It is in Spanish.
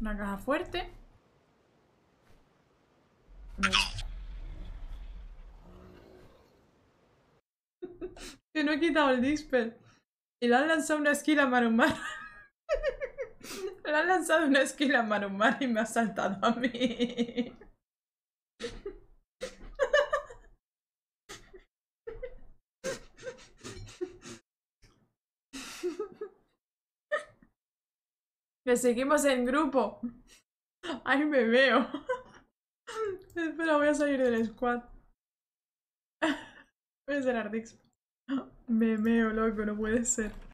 Una caja fuerte. que no he quitado el Dispel. Y le han lanzado una esquila a Marumar. le han lanzado una esquila a Marumar y me ha saltado a mí. Que seguimos en grupo. Ay, me veo. Espera, voy a salir del squad. Voy a ser Ardix. Me veo, loco, no puede ser.